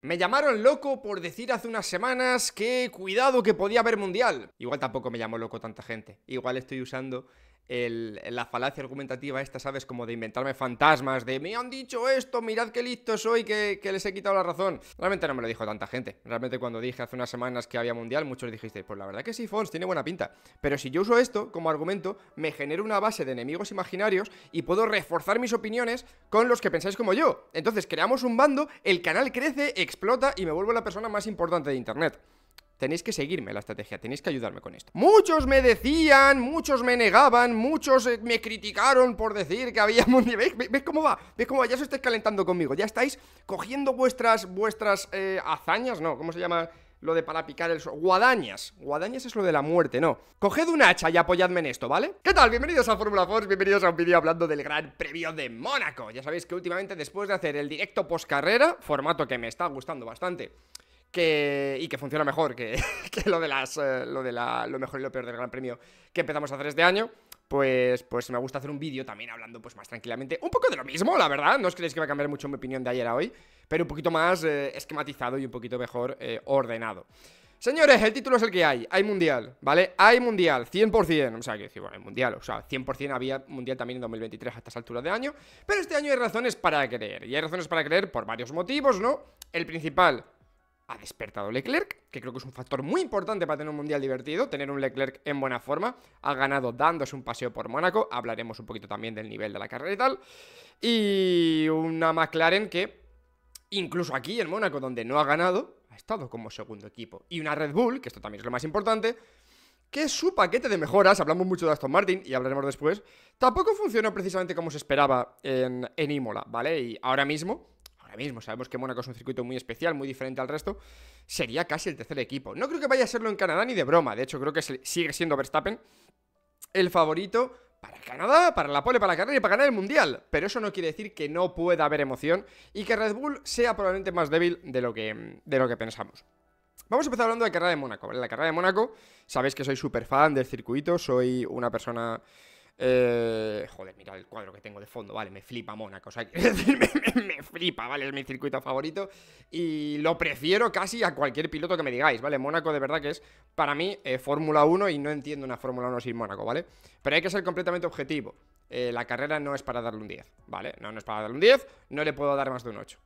Me llamaron loco por decir hace unas semanas que cuidado que podía haber mundial. Igual tampoco me llamó loco tanta gente. Igual estoy usando la falacia argumentativa esta, ¿sabes? Como de inventarme fantasmas, de me han dicho esto, mirad qué listo soy, que, que, les he quitado la razón. Realmente no me lo dijo tanta gente. Realmente cuando dije hace unas semanas que había mundial, muchos dijisteis, pues la verdad que sí, Fons, tiene buena pinta. Pero si yo uso esto como argumento, me genero una base de enemigos imaginarios y puedo reforzar mis opiniones con los que pensáis como yo. Entonces creamos un bando, el canal crece, explota y me vuelvo la persona más importante de Internet tenéis que seguirme la estrategia, tenéis que ayudarme con esto. Muchos me decían, muchos me negaban, muchos eh, me criticaron por decir que había mundial. ¿Veis, cómo va? ves cómo va? Ya os estáis calentando conmigo, ya estáis cogiendo vuestras, vuestras eh, hazañas, ¿no? ¿Cómo se llama? Lo de para picar el sol. Guadañas. Guadañas es lo de la muerte, no. Coged un hacha y apoyadme en esto, ¿vale? ¿Qué tal? Bienvenidos a Fórmula Force, bienvenidos a un vídeo hablando del Gran Premio de Mónaco. Ya sabéis que últimamente, después de hacer el directo post carrera, formato que me está gustando bastante, que, y que funciona mejor que, lo de las eh, lo de la, lo mejor y lo peor del Gran Premio que empezamos a hacer este año. Pues, pues me gusta hacer un vídeo también hablando pues más tranquilamente. Un poco de lo mismo, la verdad. No os creéis que va a cambiar mucho mi opinión de ayer a hoy, pero un poquito más eh, esquematizado y un poquito mejor eh, ordenado. Señores, el título es el que hay. Hay mundial, ¿vale? Hay mundial, 100%. O sea, que hay mundial. O sea, 100% había mundial también en 2023 a estas alturas de año. Pero este año hay razones para creer. Y hay razones para creer por varios motivos, ¿no? El principal, ha despertado Leclerc, que creo que es un factor muy importante para tener un mundial divertido, tener un Leclerc en buena forma. Ha ganado dándose un paseo por Mónaco, hablaremos un poquito también del nivel de la carrera y tal. Y una McLaren que, incluso aquí en Mónaco, donde no ha ganado, ha estado como segundo equipo. Y una Red Bull, que esto también es lo más importante, que su paquete de mejoras, hablamos mucho de Aston Martin y hablaremos después, tampoco funcionó precisamente como se esperaba en, en Imola, ¿vale? Y ahora mismo ahora mismo sabemos que Mónaco es un circuito muy especial, muy diferente al resto, sería casi el tercer equipo. No creo que vaya a serlo en Canadá ni de broma, de hecho creo que sigue siendo Verstappen el favorito para Canadá, para la pole, para la carrera y para ganar el Mundial. Pero eso no quiere decir que no pueda haber emoción y que Red Bull sea probablemente más débil de lo que, de lo que pensamos. Vamos a empezar hablando de la carrera de Mónaco. La carrera de Mónaco, sabéis que soy súper fan del circuito, soy una persona eh, joder, mira el cuadro que tengo de fondo, vale, me flipa Mónaco, o sea, me, flipa, vale, es mi circuito favorito y lo prefiero casi a cualquier piloto que me digáis, vale, Mónaco de verdad que es para mí eh, Fórmula 1 y no entiendo una Fórmula 1 sin Mónaco, vale, pero hay que ser completamente objetivo, eh, la carrera no es para darle un 10, vale, no, no es para darle un 10, no le puedo dar más de un 8,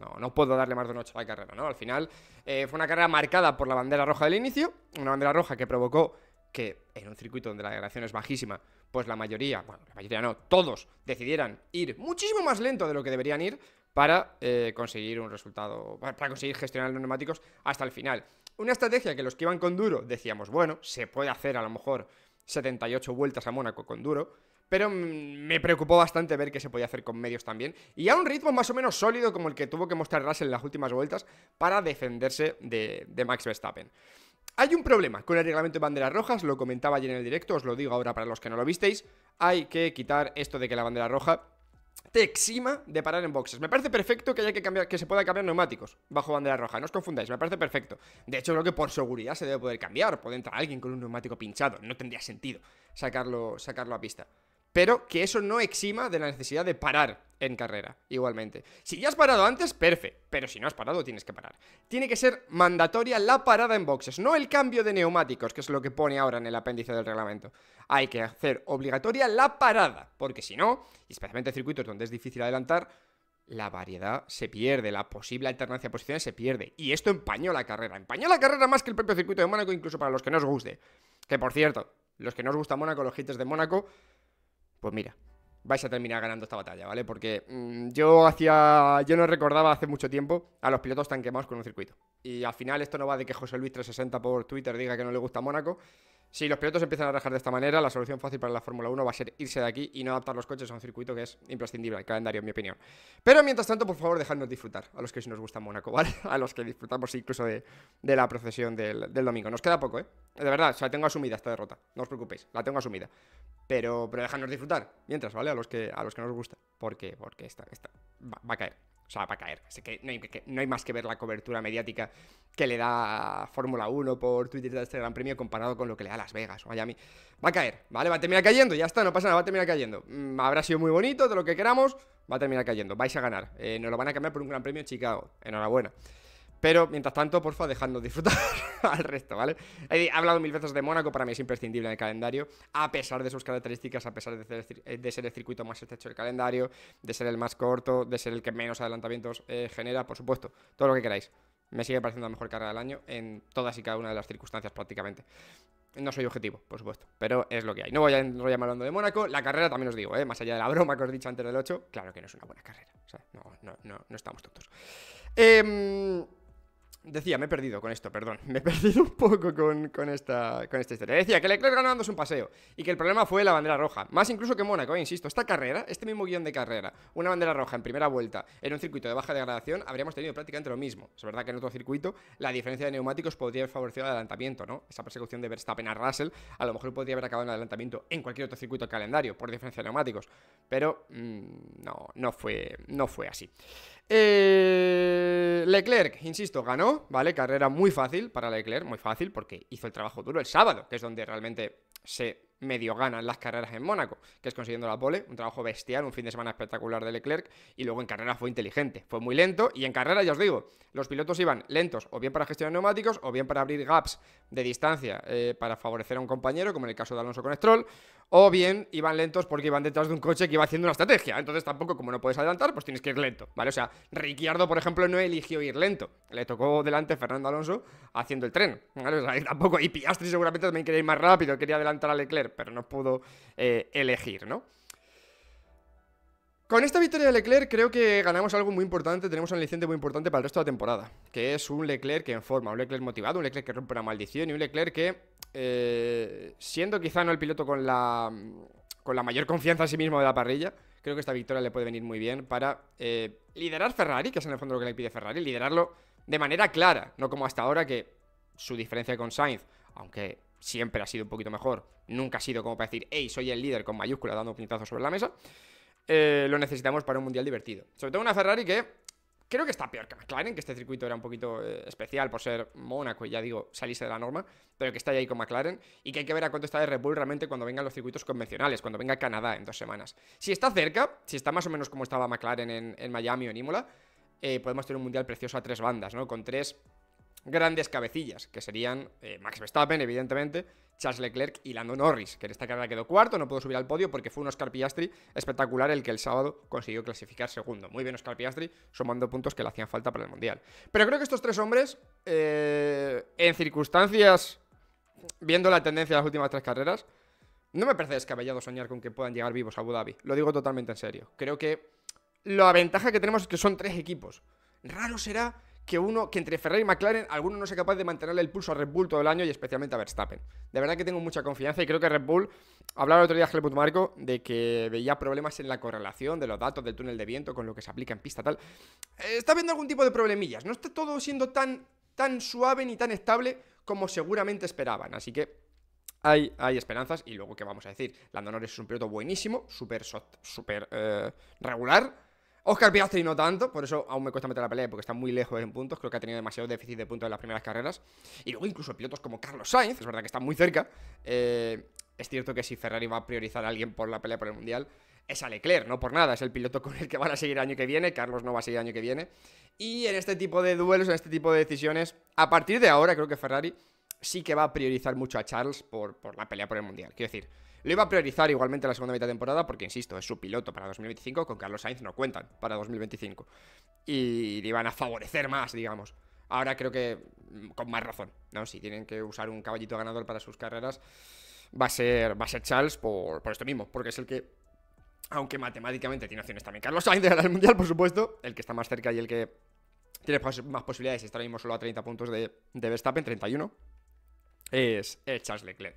no, no puedo darle más de un 8 a la carrera, ¿no? Al final eh, fue una carrera marcada por la bandera roja del inicio, una bandera roja que provocó que en un circuito donde la degradación es bajísima, pues la mayoría, bueno, la mayoría no, todos decidieran ir muchísimo más lento de lo que deberían ir para eh, conseguir un resultado, para conseguir gestionar los neumáticos hasta el final. Una estrategia que los que iban con duro decíamos, bueno, se puede hacer a lo mejor 78 vueltas a Mónaco con duro, pero me preocupó bastante ver que se podía hacer con medios también, y a un ritmo más o menos sólido como el que tuvo que mostrar Russell en las últimas vueltas para defenderse de, de Max Verstappen. Hay un problema con el reglamento de banderas rojas, lo comentaba ayer en el directo, os lo digo ahora para los que no lo visteis. Hay que quitar esto de que la bandera roja te exima de parar en boxes. Me parece perfecto que haya que cambiar, que se pueda cambiar neumáticos bajo bandera roja. No os confundáis, me parece perfecto. De hecho, creo que por seguridad se debe poder cambiar. Puede entrar alguien con un neumático pinchado. No tendría sentido sacarlo, sacarlo a pista. Pero que eso no exima de la necesidad de parar en carrera, igualmente. Si ya has parado antes, perfecto, pero si no has parado tienes que parar. Tiene que ser mandatoria la parada en boxes, no el cambio de neumáticos, que es lo que pone ahora en el apéndice del reglamento. Hay que hacer obligatoria la parada, porque si no, especialmente en circuitos donde es difícil adelantar, la variedad se pierde, la posible alternancia de posiciones se pierde. Y esto empañó la carrera. Empañó la carrera más que el propio circuito de Mónaco, incluso para los que no os guste. Que por cierto, los que no os gusta Mónaco, los hits de Mónaco, pues mira, vais a terminar ganando esta batalla, ¿vale? Porque mm, yo hacía. Yo no recordaba hace mucho tiempo a los pilotos tan quemados con un circuito. Y al final esto no va de que José Luis 360 por Twitter diga que no le gusta Mónaco, si los pilotos empiezan a rajar de esta manera, la solución fácil para la Fórmula 1 va a ser irse de aquí y no adaptar los coches a un circuito que es imprescindible al calendario, en mi opinión. Pero mientras tanto, por favor, dejadnos disfrutar, a los que sí nos gusta Mónaco, ¿vale? A los que disfrutamos incluso de, la procesión del, domingo. Nos queda poco, ¿eh? De verdad, o sea, tengo asumida esta derrota, no os preocupéis, la tengo asumida. Pero, pero dejadnos disfrutar, mientras, ¿vale? A los que, a los que nos gusta, porque, porque esta, esta va a caer. O sea, va a caer. Así que no, hay, más que ver la cobertura mediática que le da Fórmula 1 por Twitter de este Gran Premio comparado con lo que le da Las Vegas o Miami. Va a caer, ¿vale? Va a terminar cayendo, ya está, no pasa nada, va a terminar cayendo. Mm, habrá sido muy bonito, de lo que queramos, va a terminar cayendo. Vais a ganar. Eh, nos lo van a cambiar por un Gran Premio en Chicago. Enhorabuena. Pero mientras tanto, porfa, dejando disfrutar al resto, ¿vale? He hablado mil veces de Mónaco, para mí es imprescindible en el calendario, a pesar de sus características, a pesar de ser, el, eh, circuito más estrecho del calendario, de ser el más corto, de ser el que menos adelantamientos eh, genera, por supuesto, todo lo que queráis. Me sigue pareciendo la mejor carrera del año en todas y cada una de las circunstancias prácticamente. No soy objetivo, por supuesto, pero es lo que hay. No voy a enrollarme hablando de Mónaco. La carrera también os digo, ¿eh? más allá de la broma que os he dicho antes del 8, claro que no es una buena carrera. O sea, no, no estamos todos. Eh, em, Decía, me he perdido con esto, perdón. Me he perdido un poco con, esta, con esta historia. Decía que Leclerc ganando es un paseo y que el problema fue la bandera roja. Más incluso que Mónaco, eh, insisto. Esta carrera, este mismo guión de carrera, una bandera roja en primera vuelta en un circuito de baja degradación, habríamos tenido prácticamente lo mismo. Es verdad que en otro circuito la diferencia de neumáticos podría haber favorecido el adelantamiento, ¿no? Esa persecución de Verstappen a Russell a lo mejor podría haber acabado en adelantamiento en cualquier otro circuito calendario, por diferencia de neumáticos. Pero mm, no, no fue, no fue así. Eh, Leclerc, insisto, ganó, ¿vale? Carrera muy fácil para Leclerc, muy fácil, porque hizo el trabajo duro el sábado, que es donde realmente se medio ganan las carreras en Mónaco, que es consiguiendo la pole, un trabajo bestial, un fin de semana espectacular de Leclerc, y luego en carrera fue inteligente, fue muy lento, y en carrera ya os digo, los pilotos iban lentos, o bien para gestionar neumáticos, o bien para abrir gaps de distancia eh, para favorecer a un compañero, como en el caso de Alonso con Stroll, o bien iban lentos porque iban detrás de un coche que iba haciendo una estrategia. Entonces tampoco, como no puedes adelantar, pues tienes que ir lento, ¿vale? O sea, Ricciardo, por ejemplo, no eligió ir lento. Le tocó delante Fernando Alonso haciendo el tren, ¿vale? O sea, tampoco, y Piastri seguramente también quería ir más rápido, quería adelantar a Leclerc, pero no pudo eh, elegir, ¿no? Con esta victoria de Leclerc creo que ganamos algo muy importante, tenemos un aliciente muy importante para el resto de la temporada, que es un Leclerc que en forma, un Leclerc motivado, un Leclerc que rompe una maldición y un Leclerc que eh, siendo quizá no el piloto con la, mm, con la mayor confianza en sí mismo de la parrilla, creo que esta victoria le puede venir muy bien para eh, liderar Ferrari, que es en el fondo lo que le pide Ferrari, liderarlo de manera clara, no como hasta ahora que su diferencia con Sainz, aunque siempre ha sido un poquito mejor, nunca ha sido como para decir, hey, soy el líder con mayúscula dando pintazo sobre la mesa, eh, lo necesitamos para un mundial divertido. Sobre todo una Ferrari que Creo que está peor que McLaren, que este circuito era un poquito eh, especial por ser Mónaco y ya digo, salirse de la norma, pero que está ahí con McLaren y que hay que ver a cuánto está de Red Bull realmente cuando vengan los circuitos convencionales, cuando venga Canadá en dos semanas. Si está cerca, si está más o menos como estaba McLaren en, Miami o en Imola, eh, podemos tener un mundial precioso a tres bandas, ¿no? Con tres grandes cabecillas, que serían eh, Max Verstappen, evidentemente, Charles Leclerc y Lando Norris, que en esta carrera quedó cuarto, no pudo subir al podio porque fue un Oscar Piastri espectacular el que el sábado consiguió clasificar segundo. Muy bien Oscar Piastri, sumando puntos que le hacían falta para el Mundial. Pero creo que estos tres hombres, eh, en circunstancias, viendo la tendencia de las últimas tres carreras, no me parece descabellado soñar con que puedan llegar vivos a Abu Dhabi. Lo digo totalmente en serio. Creo que la ventaja que tenemos es que son tres equipos. Raro será que uno, que entre Ferrari y McLaren, alguno no sea capaz de mantenerle el pulso a Red Bull todo el año y especialmente a Verstappen. De verdad que tengo mucha confianza y creo que Red Bull, hablaba el otro día Helmut Marco de que veía problemas en la correlación de los datos del túnel de viento con lo que se aplica en pista tal. Eh, está viendo algún tipo de problemillas, no está todo siendo tan, tan suave ni tan estable como seguramente esperaban, así que hay, hay, esperanzas. Y luego, ¿qué vamos a decir? Lando Norris es un piloto buenísimo, súper super, eh, regular. Oscar Piastri no tanto, por eso aún me cuesta meter la pelea, porque está muy lejos en puntos, creo que ha tenido demasiado déficit de puntos en las primeras carreras. Y luego incluso pilotos como Carlos Sainz, es verdad que está muy cerca. Eh, es cierto que si Ferrari va a priorizar a alguien por la pelea por el Mundial, es a Leclerc, no por nada, es el piloto con el que van a seguir año que viene, Carlos no va a seguir año que viene. Y en este tipo de duelos, en este tipo de decisiones, a partir de ahora creo que Ferrari sí que va a priorizar mucho a Charles por, la pelea por el Mundial. Quiero decir, lo iba a priorizar igualmente la segunda mitad de temporada porque, insisto, es su piloto para 2025, con Carlos Sainz no cuentan para 2025. Y le iban a favorecer más, digamos. Ahora creo que mm, con más razón, ¿no? Si tienen que usar un caballito ganador para sus carreras, va a ser, va a ser Charles por, esto mismo, porque es el que, aunque matemáticamente tiene opciones también Carlos Sainz de ganar el Mundial, por supuesto, el que está más cerca y el que tiene más posibilidades, está ahora mismo solo a 30 puntos de, de Verstappen, 31, es, Charles Leclerc.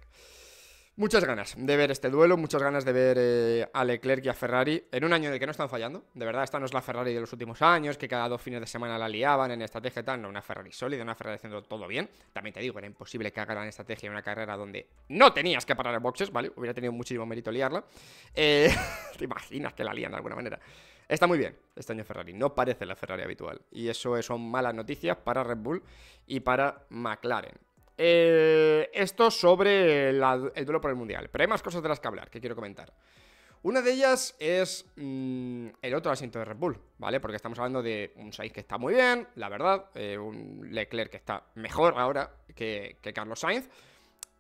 Muchas ganas de ver este duelo, muchas ganas de ver eh, a Leclerc y a Ferrari en un año de que no están fallando. De verdad, esta no es la Ferrari de los últimos años, que cada dos fines de semana la liaban en estrategia y tal. una Ferrari sólida, una Ferrari haciendo todo bien. También te digo, era imposible que hagan estrategia en una carrera donde no tenías que parar en boxes, ¿vale? Hubiera tenido muchísimo mérito liarla. Eh, te imaginas que la lían de alguna manera. Está muy bien este año Ferrari, no parece la Ferrari habitual. Y eso son malas noticias para Red Bull y para McLaren. Eh, esto sobre el duelo por el Mundial. Pero hay más cosas de las que hablar, que quiero comentar. Una de ellas es mm, el otro asiento de Red Bull, ¿vale? Porque estamos hablando de un Sainz que está muy bien, la verdad, eh, un Leclerc que está mejor ahora que, Carlos Sainz,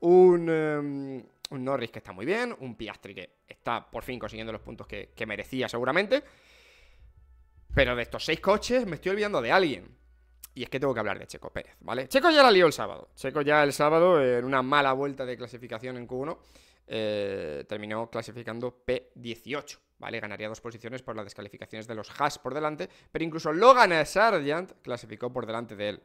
em, un, Norris que está muy bien, un Piastri que está por fin consiguiendo los puntos que, que merecía seguramente. Pero de estos seis coches me estoy olvidando de alguien. Y es que tengo que hablar de Checo Pérez, ¿vale? Checo ya la lió el sábado. Checo ya el sábado, eh, en una mala vuelta de clasificación en Q1, eh, terminó clasificando P18, ¿vale? Ganaría dos posiciones por las descalificaciones de los Haas por delante, pero incluso Logan Sargent clasificó por delante de él.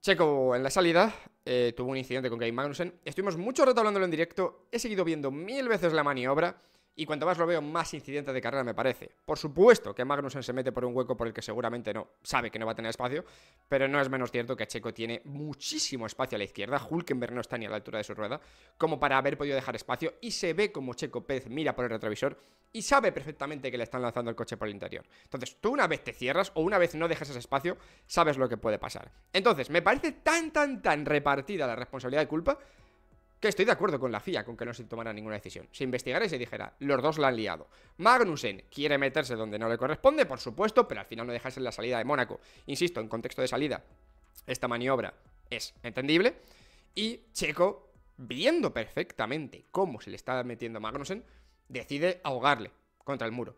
Checo en la salida eh, tuvo un incidente con Gabe Magnussen. Estuvimos mucho rato hablándolo en directo. He seguido viendo mil veces la maniobra y cuanto más lo veo, más incidente de carrera me parece. Por supuesto que Magnussen se mete por un hueco por el que seguramente no, sabe que no va a tener espacio, pero no es menos cierto que Checo tiene muchísimo espacio a la izquierda, Hulkenberg no está ni a la altura de su rueda, como para haber podido dejar espacio, y se ve como Checo Pérez mira por el retrovisor y sabe perfectamente que le están lanzando el coche por el interior. Entonces, tú una vez te cierras o una vez no dejas ese espacio, sabes lo que puede pasar. Entonces, me parece tan, tan, tan repartida la responsabilidad de culpa que estoy de acuerdo con la FIA, con que no se tomará ninguna decisión. Se investigara y se dijera, los dos la han liado. Magnussen quiere meterse donde no le corresponde, por supuesto, pero al final no dejarse en la salida de Mónaco. Insisto, en contexto de salida, esta maniobra es entendible. Y Checo, viendo perfectamente cómo se le está metiendo a Magnussen, decide ahogarle contra el muro.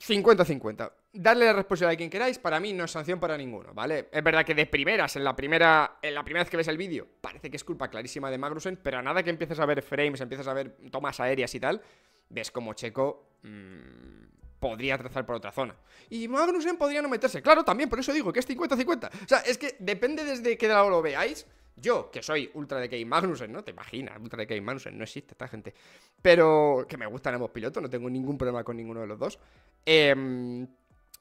50-50. Darle la responsabilidad a quien queráis, para mí no es sanción para ninguno, ¿vale? Es verdad que de primeras, en la primera, en la primera vez que ves el vídeo, parece que es culpa clarísima de Magnussen, pero a nada que empieces a ver frames, Empieces a ver tomas aéreas y tal, ves como Checo mm, podría trazar por otra zona. Y Magnussen podría no meterse, claro, también, por eso digo que es 50-50. O sea, es que depende desde qué lado lo veáis, yo, que soy ultra de Kane Magnussen, ¿no? Te imaginas, ultra de Kane Magnussen, no existe esta gente. Pero que me gustan ambos pilotos, no tengo ningún problema con ninguno de los dos. Em,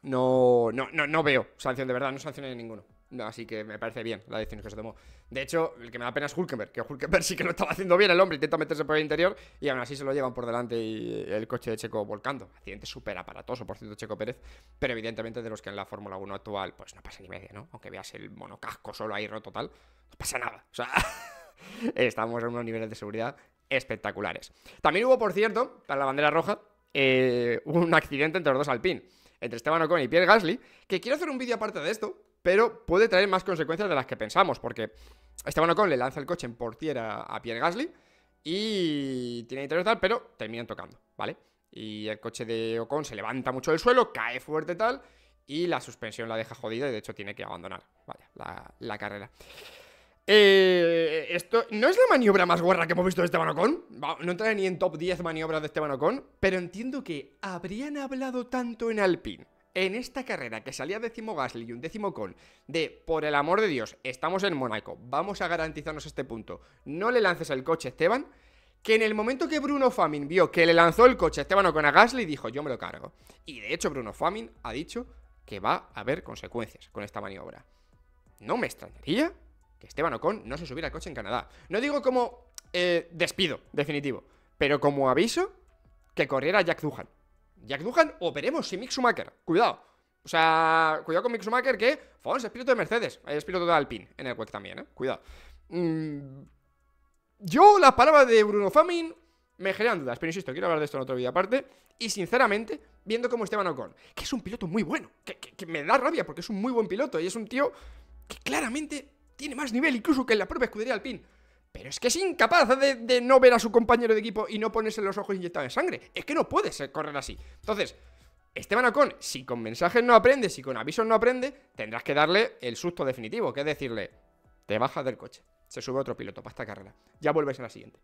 no, no, no, veo sanción, de verdad, no sanciones de ninguno. Así que me parece bien la decisión que se tomó. De hecho, el que me da pena es Hulkenberg, que Hulkenberg sí que lo estaba haciendo bien el hombre, intenta meterse por el interior y aún así se lo llevan por delante y el coche de Checo volcando. Accidente súper aparatoso, por cierto, Checo Pérez, pero evidentemente de los que en la Fórmula 1 actual, pues no pasa ni media, ¿no? Aunque veas el monocasco solo ahí roto tal, no pasa nada. O sea, estamos en unos niveles de seguridad espectaculares. También hubo, por cierto, para la bandera roja, eh, un accidente entre los dos Alpine, entre Esteban Ocon y Pierre Gasly, que quiero hacer un vídeo aparte de esto, pero puede traer más consecuencias de las que pensamos, porque Esteban Ocon le lanza el coche en portiera a Pierre Gasly y tiene interés tal, pero terminan tocando, ¿vale? Y el coche de Ocon se levanta mucho del suelo, cae fuerte tal, y la suspensión la deja jodida y de hecho tiene que abandonar, vaya, la, carrera. Eh, esto no es la maniobra más guarra que hemos visto de Esteban Ocon. No entra ni en top 10 maniobras de Esteban Ocon, pero entiendo que habrían hablado tanto en Alpine en esta carrera que salía décimo Gasly y un décimo con, de por el amor de Dios, estamos en Mónaco, vamos a garantizarnos este punto, no le lances el coche Esteban, que en el momento que Bruno Famin vio que le lanzó el coche a Esteban Ocon a Gasly, dijo yo me lo cargo. Y de hecho Bruno Famin ha dicho que va a haber consecuencias con esta maniobra. No me extrañaría que Esteban Ocon no se subiera al coche en Canadá. No digo como eh, despido definitivo, pero como aviso que corriera Jack Zuhan. Jack Duhan o veremos si Mick Schumacher. Cuidado. O sea, cuidado con Mick Schumacher que, Fons es piloto de Mercedes. Es piloto de Alpine en el WEC también, ¿eh? Cuidado. Mm, yo, las palabras de Bruno Famin me generan dudas, pero insisto, quiero hablar de esto en otro vídeo aparte. Y sinceramente, viendo cómo Esteban Ocon, que es un piloto muy bueno, que, que me da rabia porque es un muy buen piloto y es un tío que claramente tiene más nivel incluso que en la propia escudería Alpine pero es que es incapaz de, no ver a su compañero de equipo y no ponerse los ojos inyectados en sangre. Es que no puede correr así. Entonces, Esteban Ocon, si con mensajes no aprende, si con avisos no aprende, tendrás que darle el susto definitivo, que es decirle, te bajas del coche, se sube otro piloto para esta carrera, ya vuelves a la siguiente.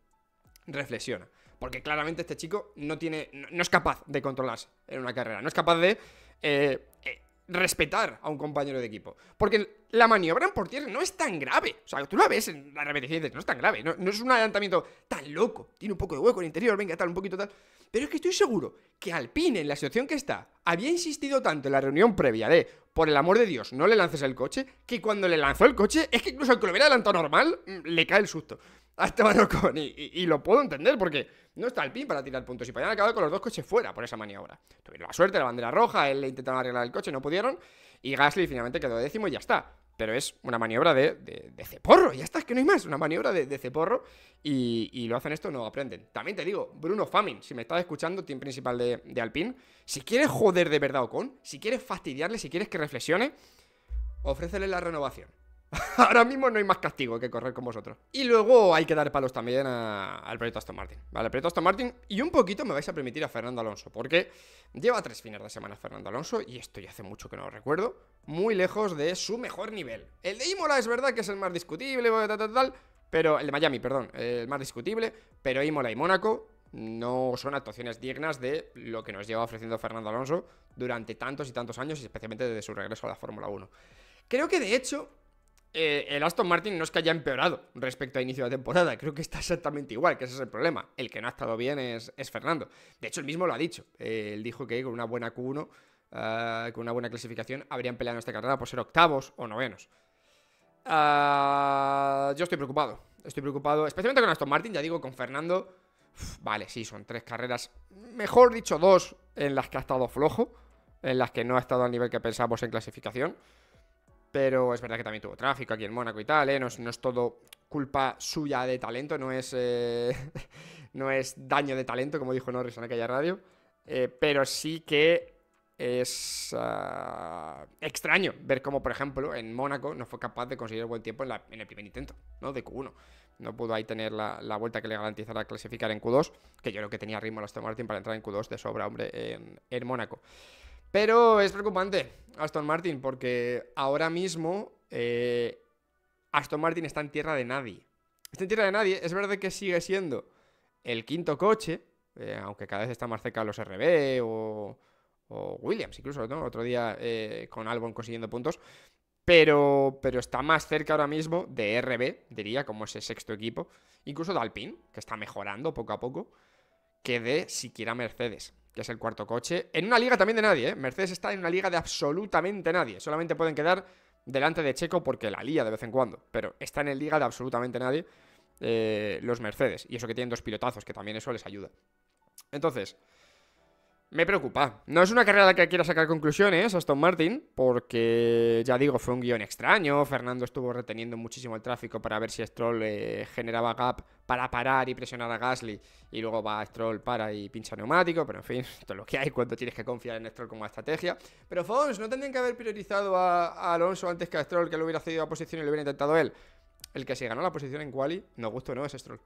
Reflexiona, porque claramente este chico no tiene, no, es capaz de controlarse en una carrera, no es capaz de eh, eh, respetar a un compañero de equipo. Porque la maniobra en por no es tan grave. O sea, tú la ves en la repetición y dices, no es tan grave. No, es un adelantamiento tan loco. Tiene un poco de hueco en el interior, venga, tal, un poquito tal. Pero es que estoy seguro que Alpine, en la situación que está, había insistido tanto en la reunión previa de, por el amor de Dios, no le lances el coche, que cuando le lanzó el coche, es que incluso el que lo hubiera adelantado normal, mm, le cae el susto hasta Esteban Y, lo puedo entender porque no está Alpine para tirar puntos. Y podían acabar con los dos coches fuera por esa maniobra. Tuvieron la suerte, la bandera roja, él le intentaron arreglar el coche, no pudieron. Y Gasly finalmente quedó décimo y ya está. Pero es una maniobra de, de, ceporro, ya está, es que no hay más. Una maniobra de, ceporro y, lo hacen esto, no aprenden. También te digo, Bruno Famin, si me estás escuchando, team principal de, de Alpine, si quieres joder de verdad con si quieres fastidiarle, si quieres que reflexione, ofrécele la renovación. Ahora mismo no hay más castigo que correr con vosotros. Y luego hay que dar palos también al proyecto Aston Martin. Vale, al proyecto Aston Martin. Y un poquito me vais a permitir a Fernando Alonso. Porque lleva tres fines de semana Fernando Alonso. Y esto ya hace mucho que no lo recuerdo. Muy lejos de su mejor nivel. El de Imola es verdad que es el más discutible. pero el de Miami, perdón. El más discutible. Pero Imola y Mónaco no son actuaciones dignas de lo que nos lleva ofreciendo Fernando Alonso durante tantos y tantos años. Y especialmente desde su regreso a la Fórmula 1. Creo que de hecho eh, el Aston Martin no es que haya empeorado respecto a inicio de temporada, creo que está exactamente igual, que ese es el problema. El que no ha estado bien es, Fernando. De hecho, él mismo lo ha dicho. Eh, él dijo que con una buena Q1, ah, con una buena clasificación, habrían peleado en esta carrera por ser octavos o novenos. Ah, yo estoy preocupado, estoy preocupado, especialmente con Aston Martin, ya digo, con Fernando. vale, sí, son tres carreras, mejor dicho, dos en las que ha estado flojo, en las que no ha estado al nivel que pensamos en clasificación. Pero es verdad que también tuvo tráfico aquí en Mónaco y tal, ¿eh? no, es, todo culpa suya de talento, no es, eh, no es daño de talento, como dijo Norris en aquella radio. Eh, pero sí que es ah, extraño ver cómo, por ejemplo, en Mónaco no fue capaz de conseguir el buen tiempo en, el primer intento, ¿no? De Q1. No pudo ahí tener la, vuelta que le garantizara clasificar en Q2, que yo creo que tenía ritmo el Aston Martin para entrar en Q2 de sobra, hombre, en Mónaco. Pero es preocupante Aston Martin porque ahora mismo eh, Aston Martin está en tierra de nadie. Está en tierra de nadie. Es verdad que sigue siendo el quinto coche, eh, aunque cada vez está más cerca de los RB o, Williams, incluso, ¿no? Otro día eh, con Albon consiguiendo puntos. Pero, pero está más cerca ahora mismo de RB, diría, como ese sexto equipo, incluso de Alpine, que está mejorando poco a poco, que de siquiera Mercedes que es el cuarto coche, en una liga también de nadie, ¿eh? Mercedes está en una liga de absolutamente nadie, solamente pueden quedar delante de Checo porque la lía de vez en cuando, pero está en el liga de absolutamente nadie eh, los Mercedes, y eso que tienen dos pilotazos, que también eso les ayuda. Entonces, me preocupa. No es una carrera que quiera sacar conclusiones, Aston Martin, porque ya digo, fue un guión extraño. Fernando estuvo reteniendo muchísimo el tráfico para ver si Stroll eh, generaba gap para parar y presionar a Gasly. Y luego va Stroll, para y pincha neumático. Pero en fin, esto es lo que hay cuando tienes que confiar en Stroll como estrategia. Pero Fons, ¿no tendrían que haber priorizado a, Alonso antes que a Stroll, que le hubiera cedido a posición y le hubiera intentado él? El que se ganó la posición en Quali, no gusto, ¿no? Es Stroll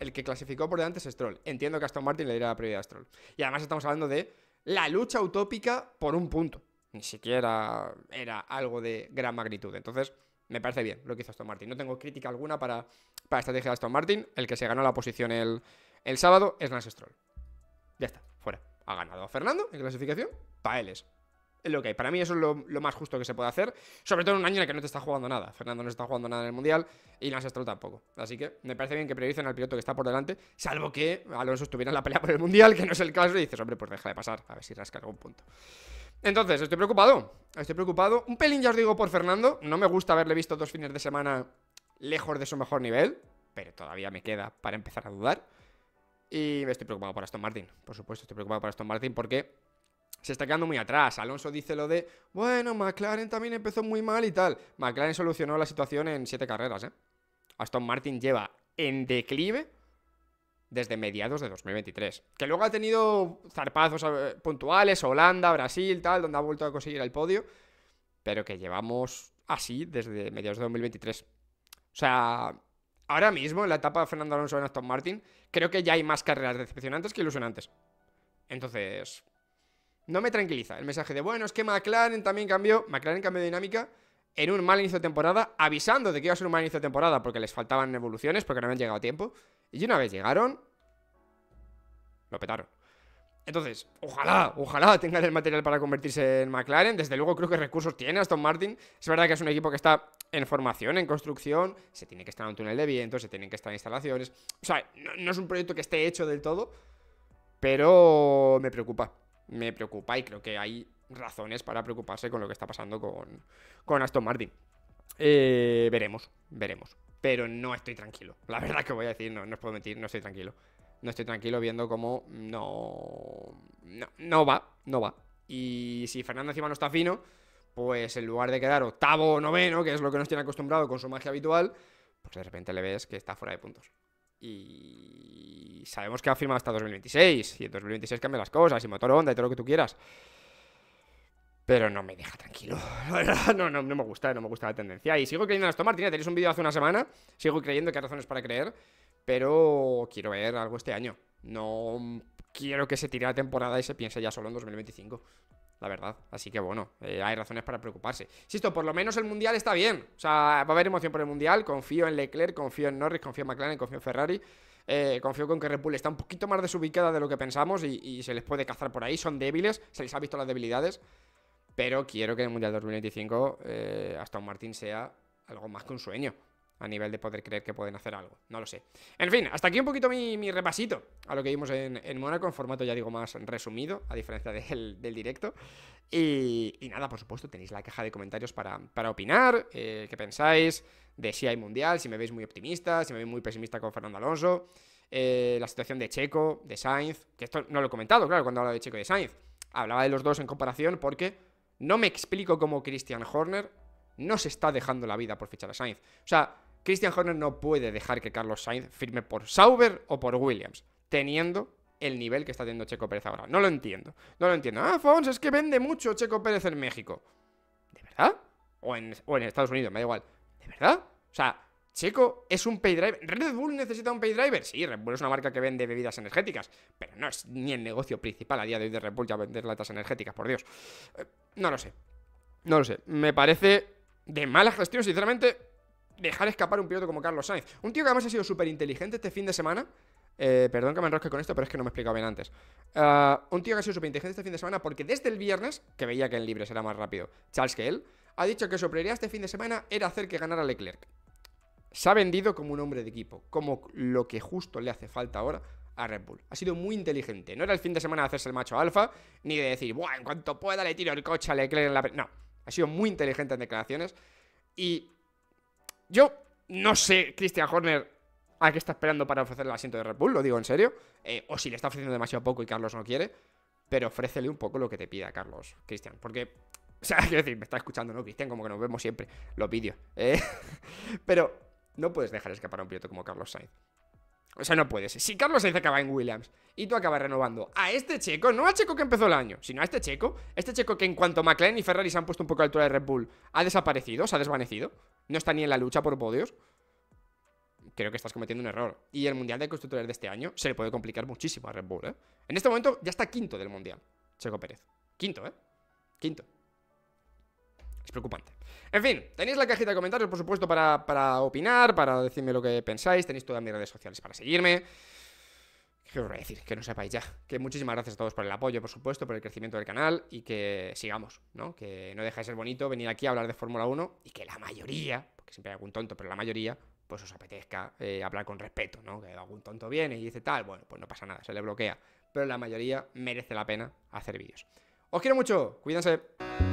el que clasificó por delante es Stroll. Entiendo que Aston Martin le diera la prioridad a Stroll. Y además estamos hablando de la lucha utópica por un punto. Ni siquiera era algo de gran magnitud. Entonces, me parece bien lo que hizo Aston Martin. No tengo crítica alguna para, la estrategia de Aston Martin. El que se ganó la posición el, sábado es Lance Stroll. Ya está, fuera. Ha ganado a Fernando en clasificación. Paeles lo que hay. Para mí eso es lo, más justo que se puede hacer, sobre todo en un año en el que no te está jugando nada. Fernando no está jugando nada en el Mundial y Lance tampoco. Así que me parece bien que prioricen al piloto que está por delante, salvo que Alonso estuviera en la pelea por el Mundial, que no es el caso, y dices, hombre, pues deja de pasar, a ver si rasca algún punto. Entonces, estoy preocupado, estoy preocupado. Un pelín ya os digo por Fernando, no me gusta haberle visto dos fines de semana lejos de su mejor nivel, pero todavía me queda para empezar a dudar. Y me estoy preocupado por Aston Martin, por supuesto, estoy preocupado por Aston Martin porque se está quedando muy atrás. Alonso dice lo de, bueno, McLaren también empezó muy mal y tal. McLaren solucionó la situación en siete carreras, ¿eh? Aston Martin lleva en declive desde mediados de 2023. Que luego ha tenido zarpazos eh, puntuales, Holanda, Brasil, tal, donde ha vuelto a conseguir el podio, pero que llevamos así desde mediados de 2023. O sea, ahora mismo en la etapa de Fernando Alonso en Aston Martin, creo que ya hay más carreras decepcionantes que ilusionantes. Entonces, no me tranquiliza el mensaje de, bueno, es que McLaren también cambió, McLaren cambió dinámica en un mal inicio de temporada, avisando de que iba a ser un mal inicio de temporada porque les faltaban evoluciones, porque no habían llegado a tiempo. Y una vez llegaron, lo petaron. Entonces, ojalá, ojalá tengan el material para convertirse en McLaren. Desde luego creo que recursos tiene Aston Martin. Es verdad que es un equipo que está en formación, en construcción. Se tiene que estar en un túnel de viento, se tienen que estar en instalaciones. O sea, no, no es un proyecto que esté hecho del todo, pero me preocupa me preocupa y creo que hay razones para preocuparse con lo que está pasando con, Aston Martin. Eh, veremos, veremos. Pero no estoy tranquilo. La verdad que voy a decir, no, no os puedo mentir, no estoy tranquilo. No estoy tranquilo viendo cómo no, no, no va, no va. Y si Fernando encima no está fino, pues en lugar de quedar octavo o noveno, que es lo que nos tiene acostumbrado con su magia habitual, pues de repente le ves que está fuera de puntos. Y sabemos que ha firmado hasta 2026. Y en 2026 cambian las cosas. Y motor onda y todo lo que tú quieras. Pero no me deja tranquilo. no, me gusta, no me gusta la tendencia. Y sigo creyendo en Aston Martin. ¿eh? Tenéis un vídeo hace una semana. Sigo creyendo que hay razones para creer. Pero quiero ver algo este año. No quiero que se tire la temporada y se piense ya solo en 2025 la verdad. Así que bueno, eh, hay razones para preocuparse. Insisto, por lo menos el Mundial está bien. O sea, va a haber emoción por el Mundial. Confío en Leclerc, confío en Norris, confío en McLaren, confío en Ferrari. Eh, confío con que Red Bull está un poquito más desubicada de lo que pensamos y, se les puede cazar por ahí. Son débiles, se les ha visto las debilidades. Pero quiero que el Mundial 2025 hasta un Martín sea algo más que un sueño a nivel de poder creer que pueden hacer algo. No lo sé. En fin, hasta aquí un poquito mi, repasito a lo que vimos en, Mónaco, en formato ya digo más resumido, a diferencia del, del directo. Y, nada, por supuesto, tenéis la caja de comentarios para, opinar, eh, qué pensáis de si hay mundial, si me veis muy optimista, si me veis muy pesimista con Fernando Alonso, eh, la situación de Checo, de Sainz, que esto no lo he comentado, claro, cuando hablo de Checo y de Sainz. Hablaba de los dos en comparación porque no me explico cómo Christian Horner no se está dejando la vida por fichar a Sainz. O sea, Christian Horner no puede dejar que Carlos Sainz firme por Sauber o por Williams, teniendo el nivel que está teniendo Checo Pérez ahora. No lo entiendo. No lo entiendo. Ah, Fons, es que vende mucho Checo Pérez en México. ¿De verdad? O en, Estados Unidos, me da igual. ¿De verdad? O sea, Checo es un pay driver. ¿Red Bull necesita un pay driver? Sí, Red Bull es una marca que vende bebidas energéticas, pero no es ni el negocio principal a día de hoy de Red Bull ya vender latas energéticas, por Dios. Eh, no lo sé. No lo sé. Me parece de mala gestión, sinceramente, dejar escapar un piloto como Carlos Sainz. Un tío que además ha sido súper inteligente este fin de semana. Eh, perdón que me enrosque con esto, pero es que no me explicaba bien antes. Ah, un tío que ha sido súper inteligente este fin de semana porque desde el viernes, que veía que en libres era más rápido Charles que él, ha dicho que su prioridad este fin de semana era hacer que ganara Leclerc. Se ha vendido como un hombre de equipo, como lo que justo le hace falta ahora a Red Bull. Ha sido muy inteligente. No era el fin de semana de hacerse el macho alfa, ni de decir, bueno, en cuanto pueda le tiro el coche a Leclerc en la... No, ha sido muy inteligente en declaraciones y yo no sé, Christian Horner, a qué está esperando para ofrecerle el asiento de Red Bull, lo digo en serio. Eh, o si le está ofreciendo demasiado poco y Carlos no quiere. Pero ofrécele un poco lo que te pida, Carlos, Cristian. Porque, o sea, quiero decir, me está escuchando, ¿no, Cristian? Como que nos vemos siempre, los vídeos. Eh. Pero no puedes dejar escapar a un piloto como Carlos Sainz. O sea, no puedes. Si Carlos Sainz acaba en Williams y tú acabas renovando a este checo, no al checo que empezó el año, sino a este checo, este checo que en cuanto McLaren y Ferrari se han puesto un poco a la altura de Red Bull, ha desaparecido, se ha desvanecido no está ni en la lucha por podios, creo que estás cometiendo un error. Y el Mundial de Constructores de este año se le puede complicar muchísimo a Red Bull, ¿eh? En este momento ya está quinto del Mundial, Checo Pérez. Quinto, ¿eh? Quinto. Es preocupante. En fin, tenéis la cajita de comentarios, por supuesto, para, para opinar, para decirme lo que pensáis. Tenéis todas mis redes sociales para seguirme. ¿Qué os voy decir? Que no sepáis ya. Que muchísimas gracias a todos por el apoyo, por supuesto, por el crecimiento del canal y que sigamos, ¿no? Que no dejáis de ser bonito venir aquí a hablar de Fórmula 1 y que la mayoría, porque siempre hay algún tonto, pero la mayoría, pues os apetezca eh, hablar con respeto, ¿no? Que algún tonto viene y dice tal, bueno, pues no pasa nada, se le bloquea. Pero la mayoría merece la pena hacer vídeos. Os quiero mucho, cuídense.